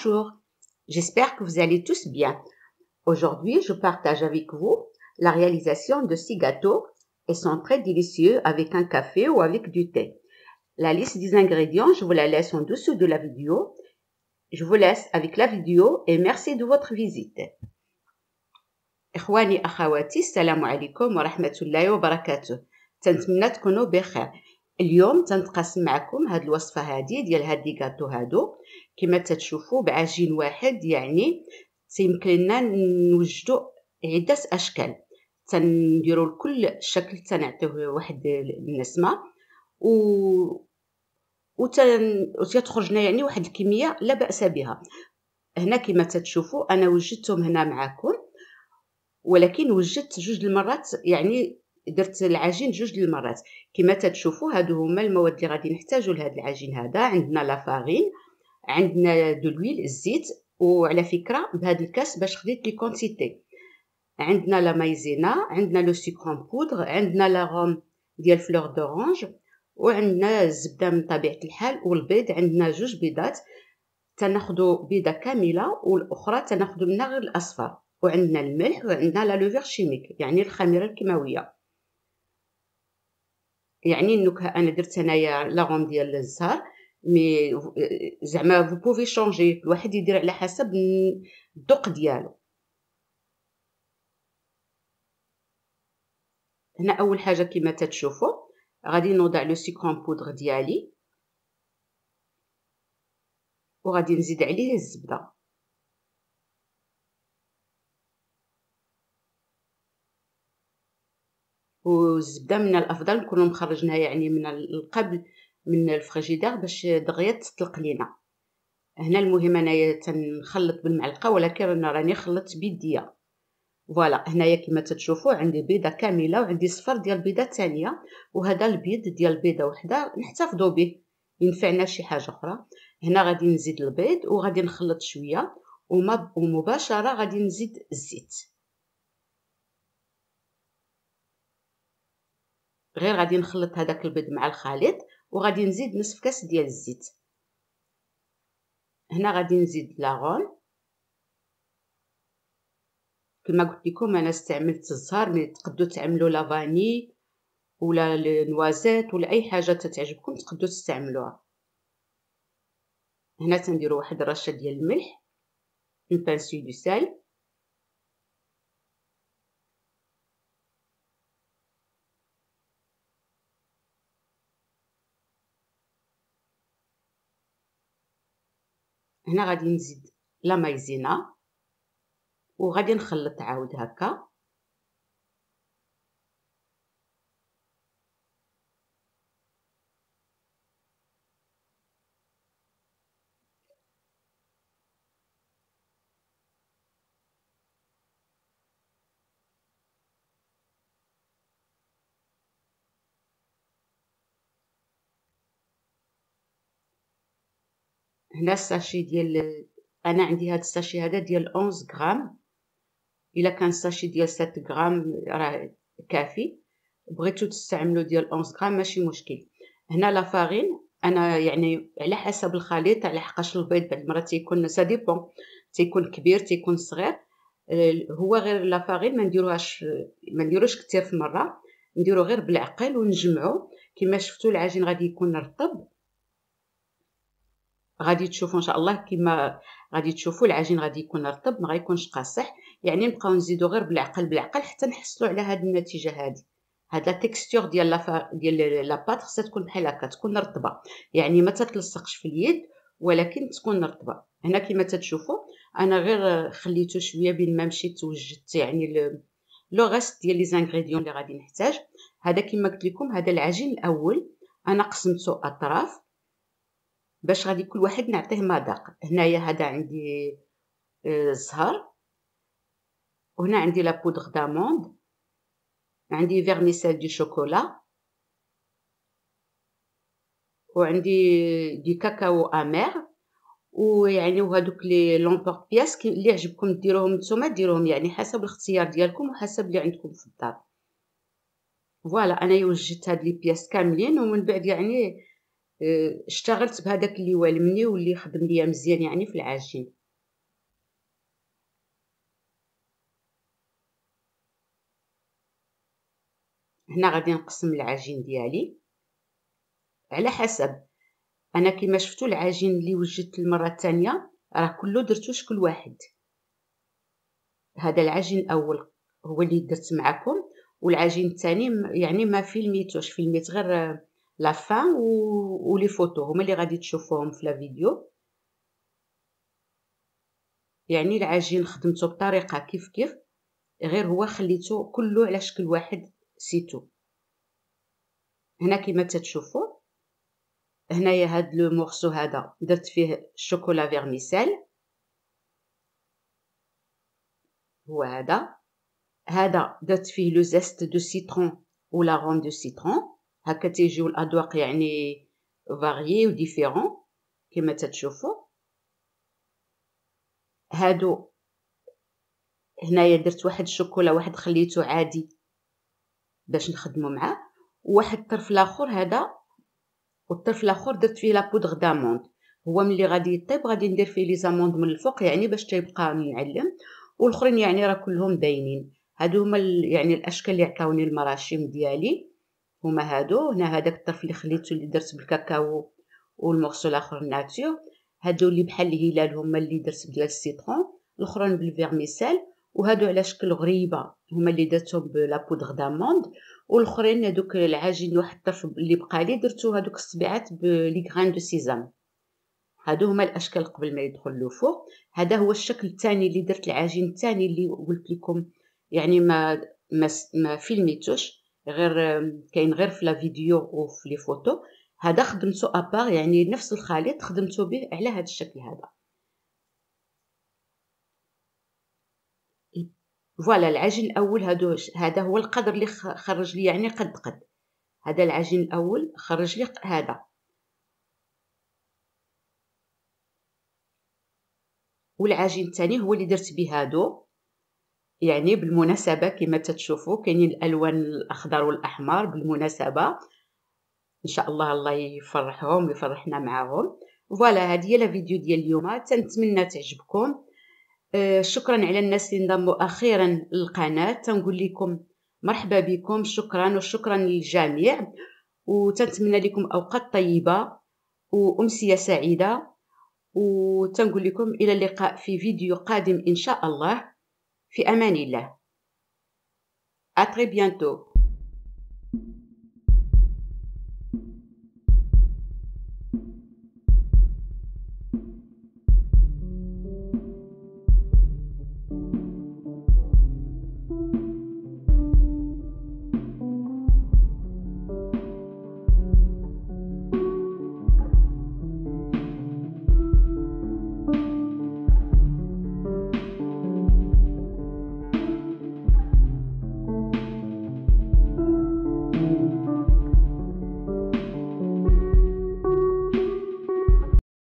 Bonjour, j'espère que vous allez tous bien. Aujourd'hui, je partage avec vous la réalisation de six gâteaux et sont très délicieux avec un café ou avec du thé. La liste des ingrédients, je vous la laisse en dessous de la vidéo. Je vous laisse avec la vidéo et merci de votre visite. اليوم تنتقاسم معكم هاد الوصفه هادي ديال هاد لي كاطو هادو كما تتشوفوا بعجين واحد يعني تيمكن لنا نوجدوا عده اشكال تنديروا لكل شكل تنعطيه واحد النسمه و وتخرجنا يعني واحد الكميه لا باس بها هنا كما تتشوفوا انا وجدتهم هنا معكم ولكن وجدت جوج المرات يعني درت العجين جوج المرات كما تتشوفوا هادو هما المواد اللي غادي نحتاجوا لهاد العجين هذا عندنا لافارين عندنا دو لويل الزيت وعلى فكره بهاد الكاس باش خديت لي كونتيتي عندنا لا مايزينا عندنا لو سيكرون بودغ عندنا لا روم ديال فلور دورانج وعندنا الزبده من طبيعه الحال والبيض عندنا جوج بيضات تناخذوا بيضه كامله والاخرى تناخذوا منها غير الاصفر وعندنا الملح وعندنا لا لوفير شيميك يعني الخميره الكيماويه يعني النكهه انا درت انايا لاغون ديال الزهر مي زعما فو بوفي شونجي الواحد يدير على حسب الذوق ديالو هنا اول حاجه كما تتشوفوا غادي نوضع لو سيكرون بودغ ديالي وغادي نزيد عليه الزبده والزبده من الافضل نكونوا مخرجناها يعني من القبل من الفريجيدير باش دغيا تطلق لينا هنا المهم انايا تنخلط بالمعلقه ولكن راني خلطت بيديا فوالا هنايا كما تتشوفوا عندي بيضه كامله وعندي صفر ديال بيضه ثانيه وهذا البيض ديال بيضه وحده نحتفظوا به ينفعنا شي حاجه اخرى هنا غادي نزيد البيض وغادي نخلط شويه ومباشره غادي نزيد الزيت غير غادي نخلط هذاك البيض مع الخليط وغادي نزيد نصف كاس ديال الزيت هنا غادي نزيد لاغون كما قلت لكم انا استعملت الزهر ملي تقدو تعملوا لافاني ولا النوازات ولا اي حاجه تتعجبكم تقدو تستعملوها هنا تنديروا واحد الرشه ديال الملح بانسي دو سال هنا غادي نزيد لا مايزينا وغادي نخلط عاود هكا هنا الساشي ديال انا عندي هاد الساشي هذا ديال 11 غرام الا كان الساشي ديال 7 غرام راه كافي بغيتو تستعملو ديال 11 غرام ماشي مشكل هنا لافارين انا يعني على حسب الخليط على حقاش البيض بعض المرات تيكون سا ديبون تيكون كبير تيكون صغير هو غير لافارين ما نديروهاش ما نديروش كثير في مره نديرو غير بالعقل ونجمعو كما شفتو العجين غادي يكون رطب غادي تشوفوا ان شاء الله كما غادي تشوفوا العجين غادي يكون رطب ما غيكونش قاصح يعني نبقاو نزيدو غير بالعقل بالعقل حتى نحصلوا على هاد النتيجه هادي هاد لا تيكستور ديال لافا ديال لا بات خصها تكون بحال هكا تكون رطبه يعني ما تتلصقش في اليد ولكن تكون رطبه هنا كما تتشوفوا انا غير خليته شويه بين ما مشيت وجدت يعني لو غاست ديال لي زانغريديون اللي غادي نحتاج هذا كما قلت لكم هذا العجين الاول انا قسمته اطراف باش غادي كل واحد نعطيه مذاق هنايا هذا عندي الزهر آه، وهنا عندي لا بودغ داموند عندي فيرنيسيل دي شوكولا وعندي دي كاكاو امير ويعني وهذوك لي لومبورت بياس اللي عجبكم ديروهم نتوما ديروهم يعني حسب الاختيار ديالكم وحسب اللي عندكم في الدار فوالا انا وجدت هاد لي بياس كاملين ومن بعد يعني آه، اشتغلت بهذاك اللي والمني واللي خدم ليا مزيان يعني في العجين هنا غادي نقسم العجين ديالي على حسب انا كما شفتو العجين اللي وجدت المره الثانيه راه كله درتو شكل واحد هذا العجين الاول هو اللي درت معكم والعجين الثاني يعني ما فيلميتوش فيلميت غير لا فان و... ولي فوتو هما اللي غادي تشوفوهم في لا فيديو يعني العجين خدمته بطريقه كيف كيف غير هو خليته كله على شكل واحد سيتو هنا كما تتشوفوا هنايا هاد لو مورسو هذا درت فيه الشوكولا فيرميسيل هو هذا هذا درت فيه لو زيست دو سيترون ولا روم دو سيترون هكا تيجيو الادواق يعني فاريي وديفيرون كما تتشوفوا هادو هنايا درت واحد الشوكولا واحد خليته عادي باش نخدمو معاه وواحد الطرف الاخر هذا والطرف الاخر درت فيه لابودغ داموند هو ملي غادي يطيب غادي ندير فيه لي زاموند من الفوق يعني باش تيبقى معلم والاخرين يعني راه كلهم باينين هادو هما يعني الاشكال اللي عطاوني المراشم ديالي هما هادو هنا هذاك الطرف اللي خليته اللي درت بالكاكاو والمغسول الاخر ناتور هادو اللي بحال الهلال هما اللي درت ديال السيترون الاخرون بالفيرميسيل وهادو على شكل غريبه هما اللي درتهم بلا بودغ داموند والاخرين هادوك العجين واحد الطرف اللي بقى لي درتو هادوك الصبيعات بلي غران دو سيزام هادو هما الاشكال قبل ما يدخل لفوق هذا هو الشكل الثاني اللي درت العجين الثاني اللي قلت لكم يعني ما ما, ما فيلميتوش غير كاين غير في لا فيديو وفي لي فوتو هذا خدمته ابار يعني نفس الخليط خدمته به على هذا الشكل هذا فوالا العجين الاول هادو هذا هو القدر اللي خرج لي يعني قد قد هذا العجين الاول خرج لي هذا والعجين الثاني هو اللي درت به هادو يعني بالمناسبه كما تتشوفوا كاينين الالوان الاخضر والاحمر بالمناسبه ان شاء الله الله يفرحهم ويفرحنا معاهم فوالا هذه هي الفيديو ديال اليوم تنتمنى تعجبكم آه، شكرا على الناس اللي انضموا اخيرا للقناه تنقول لكم مرحبا بكم شكرا وشكرا للجميع وتنتمنى لكم اوقات طيبه وامسيه سعيده وتنقول لكم الى اللقاء في فيديو قادم ان شاء الله Fi amanillah. À très bientôt.